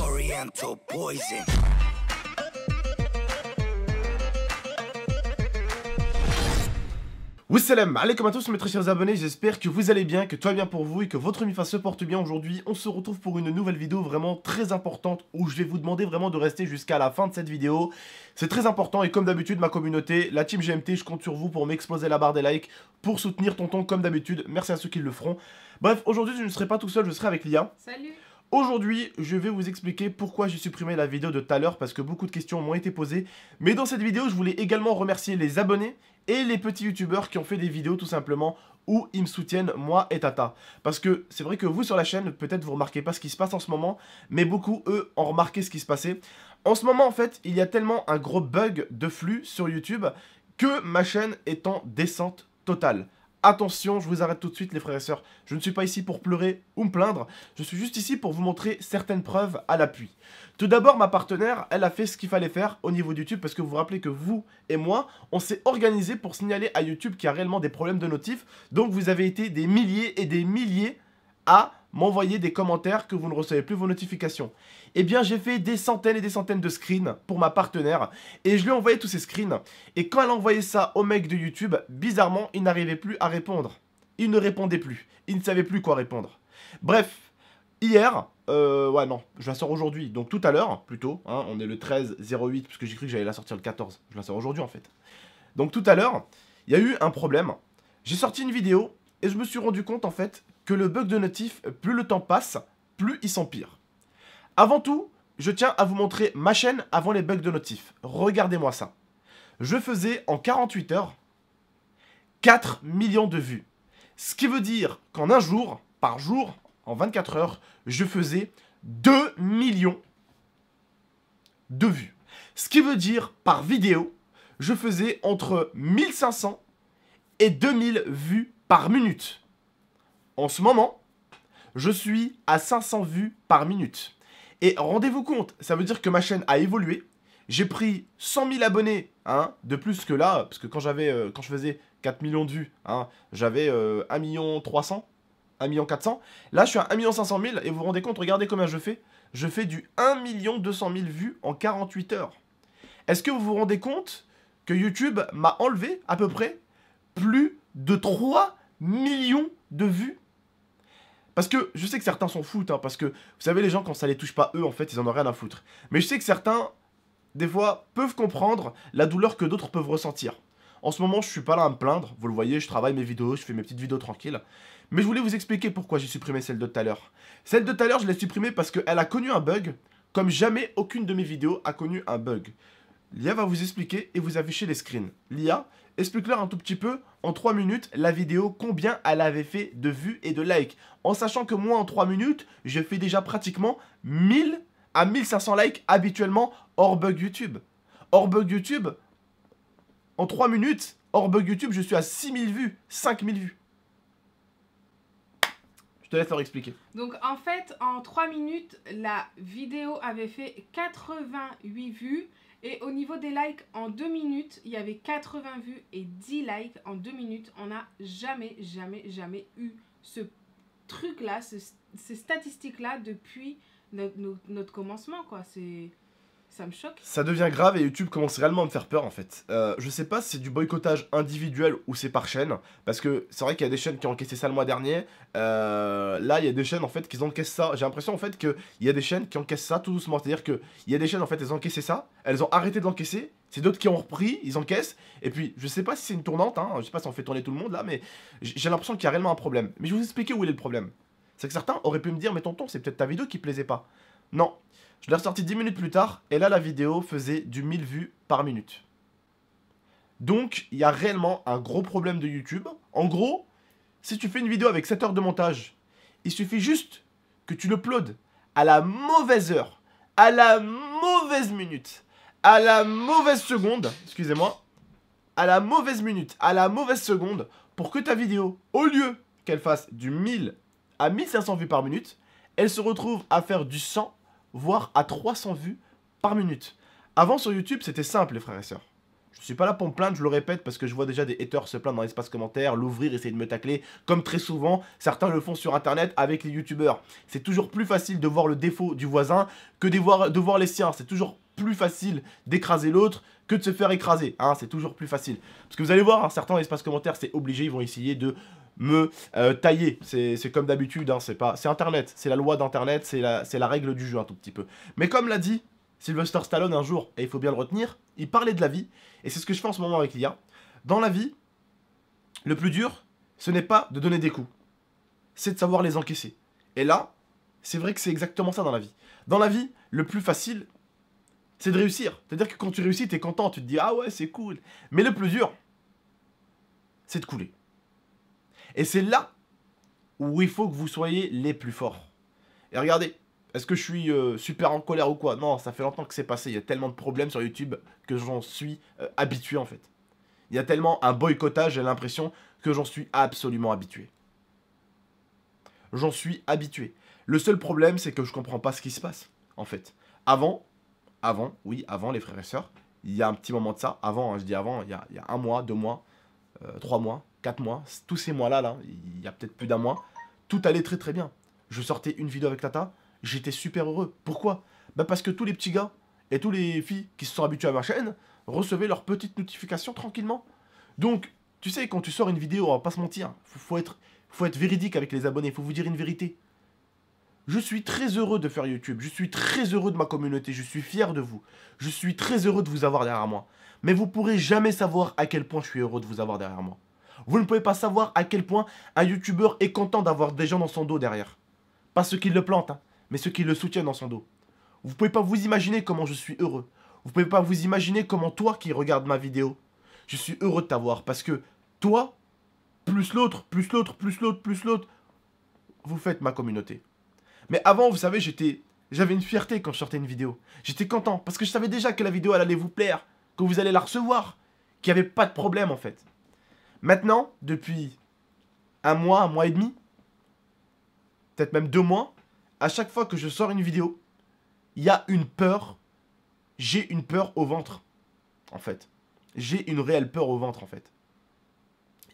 Oriental poison. Wassalam, alaikum à tous mes très chers abonnés, j'espère que vous allez bien, que toi bien pour vous et que votre mifa se porte bien aujourd'hui. On se retrouve pour une nouvelle vidéo vraiment très importante où je vais vous demander vraiment de rester jusqu'à la fin de cette vidéo. C'est très important et comme d'habitude ma communauté, la team GMT, je compte sur vous pour m'exploser la barre des likes, pour soutenir Tonton comme d'habitude, merci à ceux qui le feront. Bref, aujourd'hui je ne serai pas tout seul, je serai avec Lia. Salut Aujourd'hui, je vais vous expliquer pourquoi j'ai supprimé la vidéo de tout à l'heure parce que beaucoup de questions m'ont été posées. Mais dans cette vidéo, je voulais également remercier les abonnés et les petits youtubeurs qui ont fait des vidéos tout simplement où ils me soutiennent, moi et Tata. Parce que c'est vrai que vous sur la chaîne, peut-être vous remarquez pas ce qui se passe en ce moment, mais beaucoup, eux, ont remarqué ce qui se passait. En ce moment, en fait, il y a tellement un gros bug de flux sur YouTube que ma chaîne est en descente totale. Attention, je vous arrête tout de suite les frères et sœurs. Je ne suis pas ici pour pleurer ou me plaindre, je suis juste ici pour vous montrer certaines preuves à l'appui. Tout d'abord, ma partenaire, elle a fait ce qu'il fallait faire au niveau YouTube. parce que vous vous rappelez que vous et moi, on s'est organisé pour signaler à YouTube qu'il y a réellement des problèmes de notifs. Donc vous avez été des milliers et des milliers à m'envoyer des commentaires que vous ne recevez plus vos notifications. Eh bien, j'ai fait des centaines et des centaines de screens pour ma partenaire et je lui ai envoyé tous ces screens. Et quand elle envoyait ça au mec de YouTube, bizarrement, il n'arrivait plus à répondre. Il ne répondait plus. Il ne savait plus quoi répondre. Bref, hier, euh, ouais non, je la sors aujourd'hui, donc tout à l'heure, plutôt, hein, on est le 13-08, parce que j'ai cru que j'allais la sortir le 14, je la sors aujourd'hui en fait. Donc tout à l'heure, il y a eu un problème, j'ai sorti une vidéo, et je me suis rendu compte en fait que le bug de notif, plus le temps passe, plus il s'empire. Avant tout, je tiens à vous montrer ma chaîne avant les bugs de notif. Regardez-moi ça. Je faisais en 48 heures 4 millions de vues. Ce qui veut dire qu'en un jour, par jour, en 24 heures, je faisais 2 millions de vues. Ce qui veut dire par vidéo, je faisais entre 1500 et 2000 vues par minute. En ce moment, je suis à 500 vues par minute. Et rendez-vous compte, ça veut dire que ma chaîne a évolué. J'ai pris 100 000 abonnés, hein, de plus que là, parce que quand euh, quand je faisais 4 millions de vues, hein, j'avais 1 euh, million 300, 1 million 400. Là, je suis à 1 million 500 000 et vous vous rendez compte, regardez combien je fais. Je fais du 1 million 200 000 vues en 48 heures. Est-ce que vous vous rendez compte que YouTube m'a enlevé à peu près plus de 3 millions de vues parce que je sais que certains s'en foutent, hein, parce que vous savez, les gens, quand ça les touche pas eux, en fait, ils en ont rien à foutre. Mais je sais que certains, des fois, peuvent comprendre la douleur que d'autres peuvent ressentir. En ce moment, je suis pas là à me plaindre, vous le voyez, je travaille mes vidéos, je fais mes petites vidéos tranquilles. Mais je voulais vous expliquer pourquoi j'ai supprimé celle de tout à l'heure. Celle de tout à l'heure, je l'ai supprimée parce qu'elle a connu un bug, comme jamais aucune de mes vidéos a connu un bug. L'IA va vous expliquer et vous afficher les screens. L'IA, Explique-leur un tout petit peu, en 3 minutes, la vidéo, combien elle avait fait de vues et de likes. En sachant que moi, en 3 minutes, je fais déjà pratiquement 1000 à 1500 likes habituellement hors bug YouTube. Hors bug YouTube, en 3 minutes, hors bug YouTube, je suis à 6000 vues, 5000 vues. Je te laisse leur expliquer. Donc en fait, en 3 minutes, la vidéo avait fait 88 vues et au niveau des likes, en deux minutes, il y avait 80 vues et 10 likes. En deux minutes, on n'a jamais, jamais, jamais eu ce truc-là, ces statistiques-là depuis notre commencement, quoi. C'est ça me choque. Ça devient grave et YouTube commence réellement à me faire peur en fait. Euh, je sais pas si c'est du boycottage individuel ou c'est par chaîne, parce que c'est vrai qu'il y a des chaînes qui ont encaissé ça le mois dernier. Euh, là, il y a des chaînes en fait qui encaissent ça. J'ai l'impression en fait qu'il y a des chaînes qui encaissent ça tout doucement. C'est-à-dire qu'il y a des chaînes en fait, elles ont encaissé ça, elles ont arrêté d'encaisser, c'est d'autres qui ont repris, ils encaissent. Et puis, je sais pas si c'est une tournante, hein. je sais pas si on fait tourner tout le monde là, mais j'ai l'impression qu'il y a réellement un problème. Mais je vais vous expliquer où est le problème. C'est que certains auraient pu me dire, mais tonton, c'est peut-être ta vidéo qui plaisait pas. Non, je l'ai ressorti 10 minutes plus tard, et là la vidéo faisait du 1000 vues par minute. Donc, il y a réellement un gros problème de YouTube. En gros, si tu fais une vidéo avec 7 heures de montage, il suffit juste que tu l'uploades à la mauvaise heure, à la mauvaise minute, à la mauvaise seconde, excusez-moi, à la mauvaise minute, à la mauvaise seconde, pour que ta vidéo, au lieu qu'elle fasse du 1000 à 1500 vues par minute, elle se retrouve à faire du 100 voire à 300 vues par minute. Avant sur YouTube, c'était simple, les frères et sœurs. Je ne suis pas là pour me plaindre, je le répète, parce que je vois déjà des haters se plaindre dans l'espace commentaire, l'ouvrir, essayer de me tacler, comme très souvent, certains le font sur internet avec les youtubeurs. C'est toujours plus facile de voir le défaut du voisin que de voir, de voir les siens. C'est toujours plus facile d'écraser l'autre que de se faire écraser. Hein, c'est toujours plus facile. Parce que vous allez voir, hein, certains dans l'espace commentaire, c'est obligé, ils vont essayer de me euh, tailler. C'est comme d'habitude, hein, c'est pas, c'est Internet, c'est la loi d'Internet, c'est la, la règle du jeu un tout petit peu. Mais comme l'a dit Sylvester Stallone un jour, et il faut bien le retenir, il parlait de la vie, et c'est ce que je fais en ce moment avec l'IA. Dans la vie, le plus dur, ce n'est pas de donner des coups, c'est de savoir les encaisser. Et là, c'est vrai que c'est exactement ça dans la vie. Dans la vie, le plus facile, c'est de réussir. C'est-à-dire que quand tu réussis, es content, tu te dis ah ouais, c'est cool. Mais le plus dur, c'est de couler. Et c'est là où il faut que vous soyez les plus forts. Et regardez, est-ce que je suis euh, super en colère ou quoi Non, ça fait longtemps que c'est passé. Il y a tellement de problèmes sur YouTube que j'en suis euh, habitué en fait. Il y a tellement un boycottage, j'ai l'impression que j'en suis absolument habitué. J'en suis habitué. Le seul problème, c'est que je comprends pas ce qui se passe, en fait. Avant, avant, oui, avant les frères et sœurs, il y a un petit moment de ça. Avant, hein, je dis avant, il y, a, un mois, deux mois, euh, trois mois, mois, tous ces mois-là, il y a peut-être plus d'un mois, tout allait très très bien. Je sortais une vidéo avec Tata, j'étais super heureux. Pourquoi bah Parce que tous les petits gars et toutes les filles qui se sont habitués à ma chaîne recevaient leurs petites notifications tranquillement. Donc, tu sais, quand tu sors une vidéo, on va pas se mentir, faut, faut être, faut être véridique avec les abonnés, faut vous dire une vérité. Je suis très heureux de faire YouTube, je suis très heureux de ma communauté, je suis fier de vous. Je suis très heureux de vous avoir derrière moi. Mais vous pourrez jamais savoir à quel point je suis heureux de vous avoir derrière moi. Vous ne pouvez pas savoir à quel point un youtubeur est content d'avoir des gens dans son dos derrière. Pas ceux qui le plantent, hein, mais ceux qui le soutiennent dans son dos. Vous ne pouvez pas vous imaginer comment je suis heureux. Vous ne pouvez pas vous imaginer comment toi qui regardes ma vidéo, je suis heureux de t'avoir parce que toi, plus l'autre, plus l'autre, plus l'autre, plus l'autre, vous faites ma communauté. Mais avant, vous savez, j'étais, j'avais une fierté quand je sortais une vidéo. J'étais content parce que je savais déjà que la vidéo elle allait vous plaire, que vous allez la recevoir, qu'il n'y avait pas de problème en fait. Maintenant, depuis un mois, un mois et demi, peut-être même deux mois, à chaque fois que je sors une vidéo, il y a une peur. J'ai une peur au ventre, en fait. J'ai une réelle peur au ventre, en fait.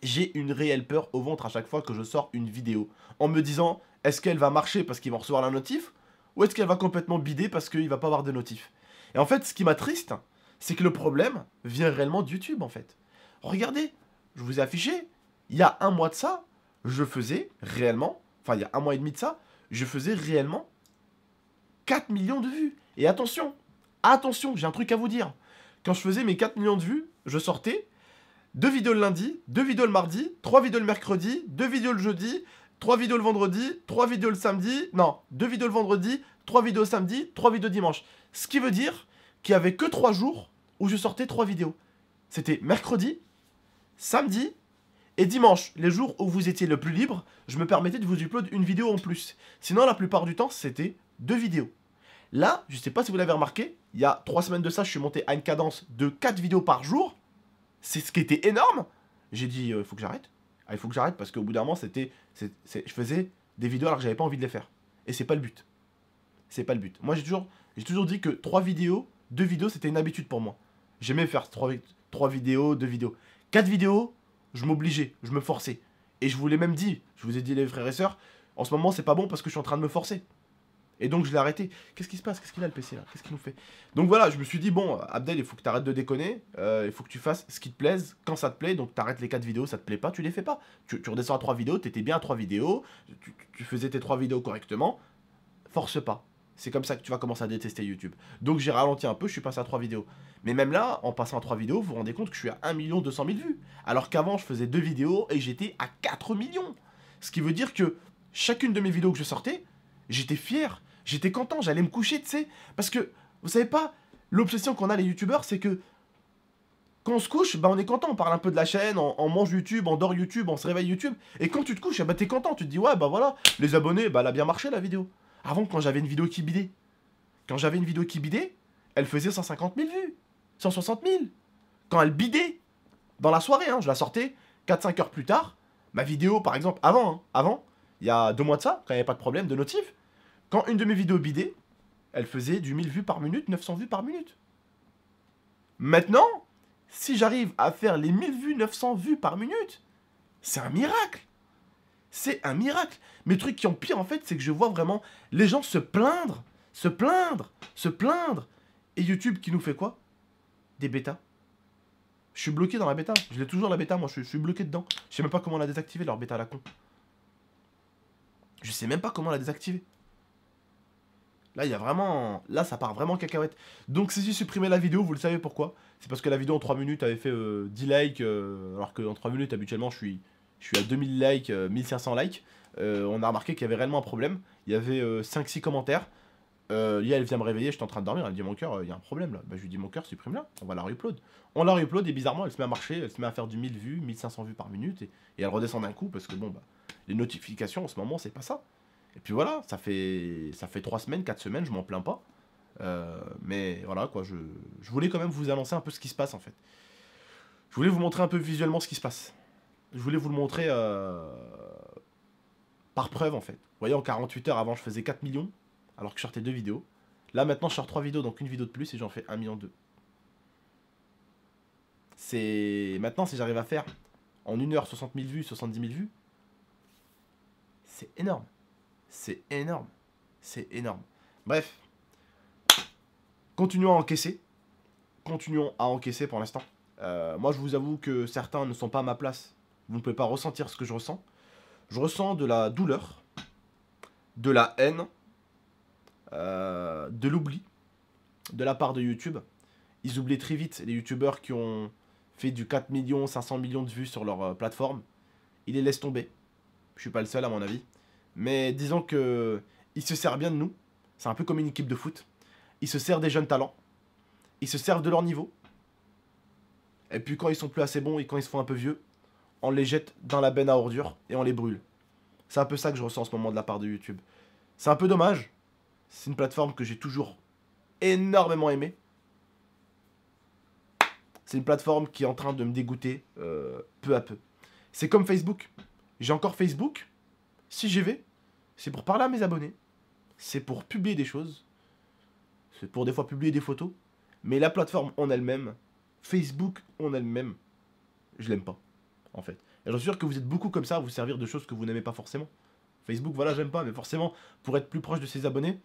J'ai une réelle peur au ventre à chaque fois que je sors une vidéo. En me disant, est-ce qu'elle va marcher parce qu'il va recevoir la notif Ou est-ce qu'elle va complètement bider parce qu'il va pas avoir de notif Et en fait, ce qui m'attriste, c'est que le problème vient réellement de YouTube, en fait. Regardez, je vous ai affiché, il y a un mois de ça, je faisais réellement, enfin il y a un mois et demi de ça, je faisais réellement 4 millions de vues. Et attention, attention, j'ai un truc à vous dire. Quand je faisais mes 4 millions de vues, je sortais deux vidéos le lundi, deux vidéos le mardi, trois vidéos le mercredi, deux vidéos le jeudi, trois vidéos le vendredi, trois vidéos le samedi, non, deux vidéos le vendredi, trois vidéos le samedi, trois vidéos dimanche. Ce qui veut dire qu'il n'y avait que trois jours où je sortais trois vidéos. C'était mercredi, samedi et dimanche, les jours où vous étiez le plus libre, je me permettais de vous uploader une vidéo en plus. Sinon, la plupart du temps, c'était deux vidéos. Là, je ne sais pas si vous l'avez remarqué, il y a trois semaines de ça, je suis monté à une cadence de quatre vidéos par jour. C'est ce qui était énorme. J'ai dit, euh, il faut que j'arrête. Ah, il faut que j'arrête parce qu'au bout d'un moment, c'était, je faisais des vidéos alors que j'avais pas envie de les faire. Et c'est pas le but. C'est pas le but. Moi, j'ai toujours, toujours dit que trois vidéos, deux vidéos, c'était une habitude pour moi. J'aimais faire trois, trois vidéos, deux vidéos. 4 vidéos, je m'obligeais, je me forçais. Et je vous l'ai même dit, je vous ai dit les frères et sœurs, en ce moment c'est pas bon parce que je suis en train de me forcer. Et donc je l'ai arrêté. Qu'est-ce qui se passe Qu'est-ce qu'il a le PC là Qu'est-ce qu'il nous fait Donc voilà, je me suis dit, bon, Abdel, il faut que tu arrêtes de déconner, euh, il faut que tu fasses ce qui te plaise, quand ça te plaît, donc t'arrêtes les 4 vidéos, ça te plaît pas, tu les fais pas. Tu, redescends à 3 vidéos, t'étais bien à 3 vidéos, tu, tu, faisais tes 3 vidéos correctement, force pas. C'est comme ça que tu vas commencer à détester YouTube. Donc j'ai ralenti un peu, je suis passé à 3 vidéos. Mais même là, en passant à 3 vidéos, vous vous rendez compte que je suis à 1 200 000 vues. Alors qu'avant, je faisais 2 vidéos et j'étais à 4 millions. Ce qui veut dire que chacune de mes vidéos que je sortais, j'étais fier, j'étais content, j'allais me coucher, tu sais. Parce que, vous savez pas, l'obsession qu'on a les youtubeurs, c'est que quand on se couche, bah on est content, on parle un peu de la chaîne, on, mange YouTube, on dort YouTube, on se réveille YouTube. Et quand tu te couches, bah t'es content, tu te dis ouais bah voilà, les abonnés, bah elle a bien marché la vidéo. Avant, quand j'avais une vidéo qui bidait, quand j'avais une vidéo qui bidait, elle faisait 150 000 vues, 160 000. Quand elle bidait, dans la soirée, hein, je la sortais 4-5 heures plus tard, ma vidéo, par exemple, avant, hein, avant, il y a deux mois de ça, quand il n'y avait pas de problème de notif, quand une de mes vidéos bidait, elle faisait du 1000 vues par minute, 900 vues par minute. Maintenant, si j'arrive à faire les 1000 vues, 900 vues par minute, c'est un miracle. C'est un miracle. Mais le truc qui empire en pire, en fait, c'est que je vois vraiment les gens se plaindre, se plaindre, se plaindre. Et YouTube qui nous fait quoi Des bêtas. Je suis bloqué dans la bêta. Je l'ai toujours la bêta, moi. Je, suis bloqué dedans. Je sais même pas comment la désactiver, leur bêta à la con. Je sais même pas comment la désactiver. Là, il y a vraiment... Là, ça part vraiment cacahuète. Donc, si j'ai supprimé la vidéo, vous le savez pourquoi. C'est parce que la vidéo en 3 minutes avait fait 10 euh, likes, Alors euh, alors qu'en 3 minutes, habituellement, je suis je suis à 2000 likes, 1500 euh, likes, euh, on a remarqué qu'il y avait réellement un problème. Il y avait 5-6 euh, commentaires. Euh, elle vient me réveiller, j'étais en train de dormir, elle dit mon cœur, il y a un problème là. Bah, je lui dis mon cœur, supprime là, on va la reupload. On la reupload et bizarrement, elle se met à marcher, elle se met à faire du 1000 vues, 1500 vues par minute et, elle redescend d'un coup parce que bon, bah, les notifications en ce moment, c'est pas ça. Et puis voilà, ça fait, ça fait 3 semaines, 4 semaines, je m'en plains pas. mais voilà quoi, je, je voulais quand même vous annoncer un peu ce qui se passe en fait. Je voulais vous montrer un peu visuellement ce qui se passe je voulais vous le montrer euh, par preuve en fait. Vous voyez, en 48 heures avant, je faisais 4 millions, alors que je sortais 2 vidéos. Là maintenant, je sors 3 vidéos, donc une vidéo de plus et j'en fais 1 million 2. C'est. Maintenant, si j'arrive à faire en 1 heure 60 000 vues, 70 000 vues, c'est énorme. C'est énorme. C'est énorme. Bref, continuons à encaisser. Continuons à encaisser pour l'instant. Euh, moi, je vous avoue que certains ne sont pas à ma place vous ne pouvez pas ressentir ce que je ressens. Je ressens de la douleur, de la haine, euh, de l'oubli de la part de YouTube. Ils oublient très vite les YouTubeurs qui ont fait du 4 millions, 500 millions de vues sur leur euh, plateforme. Ils les laissent tomber. Je suis pas le seul à mon avis. Mais disons que ils se servent bien de nous. C'est un peu comme une équipe de foot. Ils se servent des jeunes talents. Ils se servent de leur niveau. Et puis quand ils sont plus assez bons et quand ils se font un peu vieux, on les jette dans la benne à ordures et on les brûle. C'est un peu ça que je ressens en ce moment de la part de YouTube. C'est un peu dommage. C'est une plateforme que j'ai toujours énormément aimée. C'est une plateforme qui est en train de me dégoûter euh, peu à peu. C'est comme Facebook. J'ai encore Facebook. Si j'y vais, c'est pour parler à mes abonnés. C'est pour publier des choses. C'est pour des fois publier des photos. Mais la plateforme en elle-même, Facebook en elle-même, je l'aime pas en fait. Et j'en suis sûr que vous êtes beaucoup comme ça à vous servir de choses que vous n'aimez pas forcément. Facebook, voilà, j'aime pas, mais forcément, pour être plus proche de ses abonnés,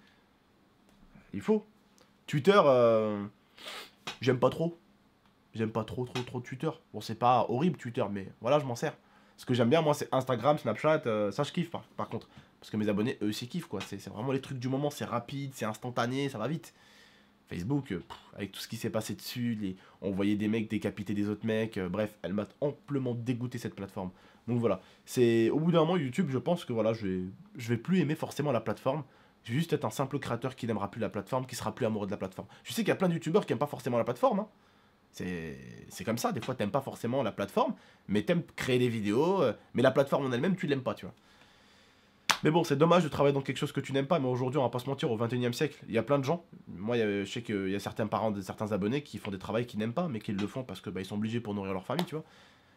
il faut. Twitter, euh, j'aime pas trop. J'aime pas trop, trop, trop Twitter. Bon, c'est pas horrible Twitter, mais voilà, je m'en sers. Ce que j'aime bien, moi, c'est Instagram, Snapchat, euh, ça je kiffe par, contre. Parce que mes abonnés, eux c'est kiff quoi. C'est vraiment les trucs du moment, c'est rapide, c'est instantané, ça va vite. Facebook, euh, avec tout ce qui s'est passé dessus, on voyait des mecs décapiter des autres mecs, euh, bref, elle m'a amplement dégoûté cette plateforme. Donc voilà, c'est au bout d'un moment YouTube, je pense que voilà, je vais, vais plus aimer forcément la plateforme. Je vais juste être un simple créateur qui n'aimera plus la plateforme, qui sera plus amoureux de la plateforme. Je sais qu'il y a plein de youtubeurs qui n'aiment pas forcément la plateforme. Hein. C'est comme ça, des fois t'aimes pas forcément la plateforme, mais t'aimes créer des vidéos, euh, mais la plateforme en elle-même tu l'aimes pas, tu vois. Mais bon, c'est dommage de travailler dans quelque chose que tu n'aimes pas, mais aujourd'hui, on va pas se mentir, au 21 e siècle, il y a plein de gens. Moi, je sais qu'il y a certains parents, de, certains abonnés qui font des travaux qu'ils n'aiment pas, mais qu'ils le font parce que bah, ils sont obligés pour nourrir leur famille, tu vois.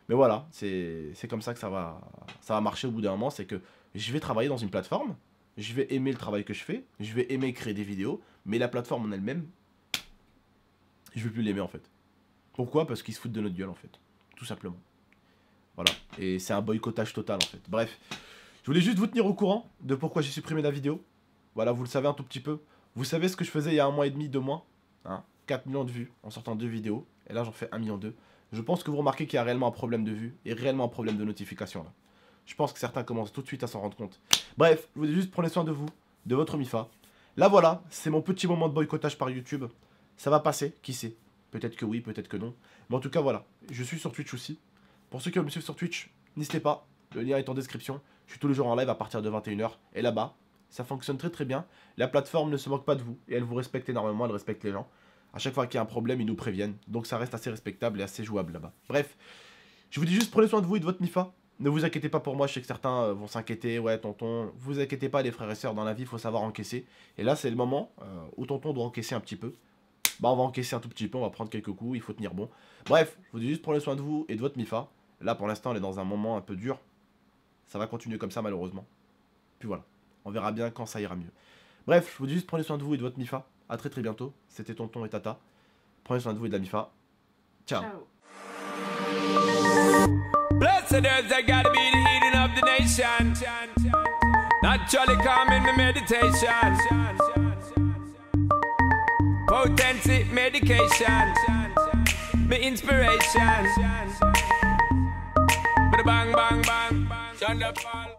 Mais voilà, c'est comme ça que ça va, ça va marcher au bout d'un moment, c'est que je vais travailler dans une plateforme, je vais aimer le travail que je fais, je vais aimer créer des vidéos, mais la plateforme en elle-même, je vais plus l'aimer en fait. Pourquoi Parce qu'ils se foutent de notre gueule en fait, tout simplement. Voilà, et c'est un boycottage total en fait. Bref, je voulais juste vous tenir au courant de pourquoi j'ai supprimé la vidéo. Voilà, vous le savez un tout petit peu. Vous savez ce que je faisais il y a un mois et demi, deux mois. Hein 4 millions de vues en sortant deux vidéos. Et là, j'en fais 1 million 2. Je pense que vous remarquez qu'il y a réellement un problème de vues et réellement un problème de notification. Là. Je pense que certains commencent tout de suite à s'en rendre compte. Bref, je voulais juste prendre soin de vous, de votre MIFA. Là, voilà, c'est mon petit moment de boycottage par YouTube. Ça va passer, qui sait Peut-être que oui, peut-être que non. Mais en tout cas, voilà, je suis sur Twitch aussi. Pour ceux qui veulent me suivre sur Twitch, n'hésitez pas, le lien est en description. Je suis tous les jours en live à partir de 21h. Et là-bas, ça fonctionne très très bien. La plateforme ne se moque pas de vous. Et elle vous respecte énormément, elle respecte les gens. À chaque fois qu'il y a un problème, ils nous préviennent. Donc ça reste assez respectable et assez jouable là-bas. Bref, je vous dis juste prenez soin de vous et de votre MIFA. Ne vous inquiétez pas pour moi, je sais que certains euh, vont s'inquiéter, ouais tonton, vous inquiétez pas les frères et sœurs, dans la vie il faut savoir encaisser. Et là c'est le moment euh, où tonton doit encaisser un petit peu. Bah on va encaisser un tout petit peu, on va prendre quelques coups, il faut tenir bon. Bref, je vous dis juste prenez soin de vous et de votre MIFA. Là pour l'instant elle est dans un moment un peu dur, ça va continuer comme ça, malheureusement. Puis voilà. On verra bien quand ça ira mieux. Bref, je vous dis juste prenez soin de vous et de votre MIFA. A très très bientôt. C'était Tonton et Tata. Prenez soin de vous et de la MIFA. Ciao. Ciao. inspiration. Thunderfall